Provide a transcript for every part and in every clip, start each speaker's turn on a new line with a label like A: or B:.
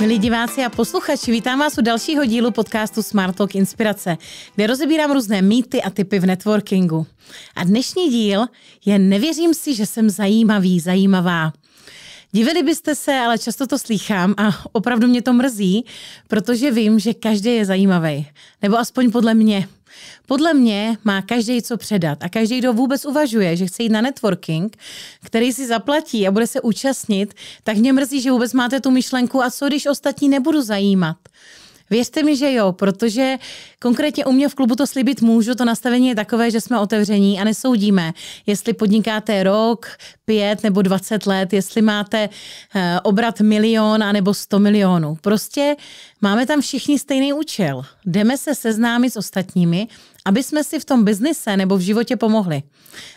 A: Milí diváci a posluchači, vítám vás u dalšího dílu podcastu Smart Talk Inspirace, kde rozebírám různé mýty a typy v networkingu. A dnešní díl je Nevěřím si, že jsem zajímavý, zajímavá. Divili byste se, ale často to slýchám a opravdu mě to mrzí, protože vím, že každý je zajímavý. Nebo aspoň podle mě. Podle mě má každý co předat a každý, kdo vůbec uvažuje, že chce jít na networking, který si zaplatí a bude se účastnit, tak mě mrzí, že vůbec máte tu myšlenku a co když ostatní nebudu zajímat. Věřte mi, že jo, protože konkrétně u mě v klubu to slibit můžu, to nastavení je takové, že jsme otevření a nesoudíme, jestli podnikáte rok, pět nebo dvacet let, jestli máte uh, obrat milion a nebo sto milionů. Prostě Máme tam všichni stejný účel. Jdeme se seznámit s ostatními, aby jsme si v tom biznise nebo v životě pomohli.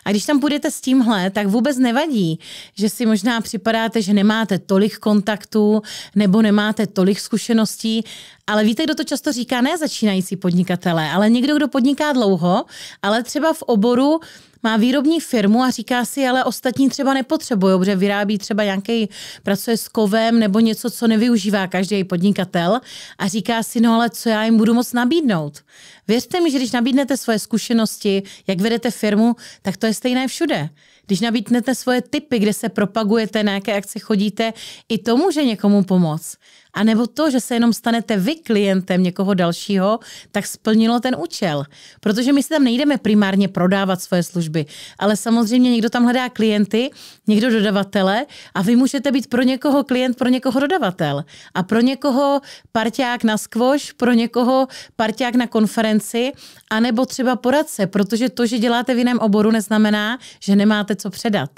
A: A když tam půjdete s tímhle, tak vůbec nevadí, že si možná připadáte, že nemáte tolik kontaktů nebo nemáte tolik zkušeností, ale víte, kdo to často říká, ne začínající podnikatele, ale někdo, kdo podniká dlouho, ale třeba v oboru, má výrobní firmu a říká si, ale ostatní třeba nepotřebují, protože vyrábí třeba nějaký, pracuje s kovem nebo něco, co nevyužívá každý podnikatel a říká si, no ale co já jim budu moc nabídnout. Věřte mi, že když nabídnete svoje zkušenosti, jak vedete firmu, tak to je stejné všude. Když nabídnete svoje typy, kde se propagujete, na jaké akce chodíte, i to může někomu pomoct. A nebo to, že se jenom stanete vy klientem někoho dalšího, tak splnilo ten účel. Protože my si tam nejdeme primárně prodávat svoje služby, služby. Ale samozřejmě někdo tam hledá klienty, někdo dodavatele a vy můžete být pro někoho klient, pro někoho dodavatel. A pro někoho parťák na skvoš, pro někoho parťák na konferenci, anebo třeba poradce, protože to, že děláte v jiném oboru, neznamená, že nemáte co předat.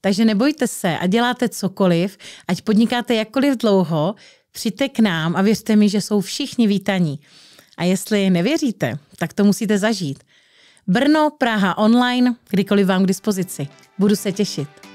A: Takže nebojte se a děláte cokoliv, ať podnikáte jakkoliv dlouho, přijďte k nám a věřte mi, že jsou všichni vítaní. A jestli nevěříte, tak to musíte zažít. Brno, Praha online, kdykoliv vám k dispozici. Budu se těšit.